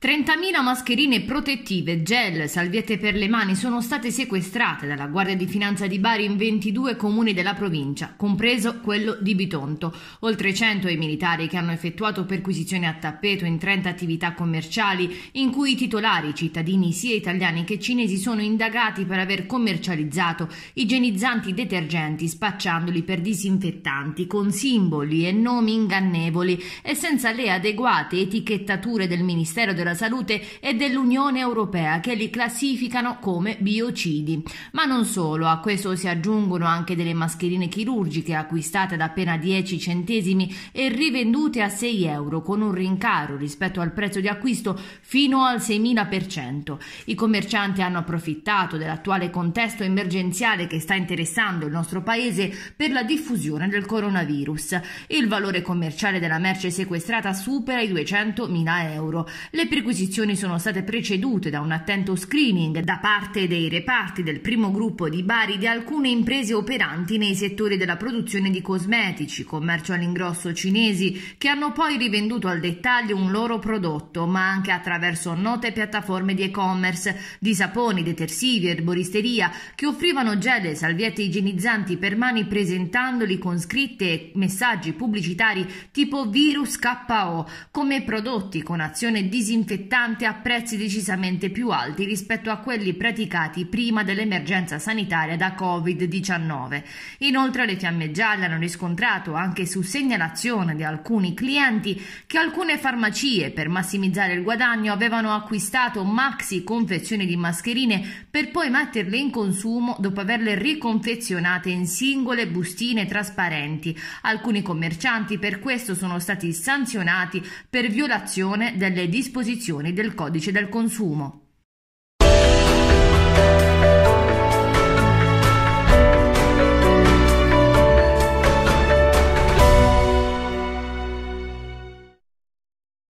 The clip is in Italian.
30.000 mascherine protettive, gel, salviette per le mani sono state sequestrate dalla Guardia di Finanza di Bari in 22 comuni della provincia, compreso quello di Bitonto. Oltre 100 i militari che hanno effettuato perquisizioni a tappeto in 30 attività commerciali, in cui i titolari, cittadini sia italiani che cinesi, sono indagati per aver commercializzato igienizzanti detergenti spacciandoli per disinfettanti con simboli e nomi ingannevoli e senza le adeguate etichettature del Ministero della della Salute e dell'Unione Europea che li classificano come biocidi. Ma non solo, a questo si aggiungono anche delle mascherine chirurgiche acquistate da appena 10 centesimi e rivendute a 6 euro con un rincaro rispetto al prezzo di acquisto fino al 6.000%. I commercianti hanno approfittato dell'attuale contesto emergenziale che sta interessando il nostro paese per la diffusione del coronavirus. Il valore commerciale della merce sequestrata supera i 200.000 euro. Le perquisizioni sono state precedute da un attento screening da parte dei reparti del primo gruppo di Bari di alcune imprese operanti nei settori della produzione di cosmetici, commercio all'ingrosso cinesi, che hanno poi rivenduto al dettaglio un loro prodotto, ma anche attraverso note piattaforme di e-commerce di saponi, detersivi, erboristeria, che offrivano gel e salviette igienizzanti per mani presentandoli con scritte e messaggi pubblicitari tipo virus KO come prodotti con azione disinfettante disinfettante a prezzi decisamente più alti rispetto a quelli praticati prima dell'emergenza sanitaria da Covid-19. Inoltre le fiamme gialle hanno riscontrato anche su segnalazione di alcuni clienti che alcune farmacie per massimizzare il guadagno avevano acquistato maxi confezioni di mascherine per poi metterle in consumo dopo averle riconfezionate in singole bustine trasparenti. Alcuni commercianti per questo sono stati sanzionati per violazione delle disposizioni disposizioni del codice del consumo.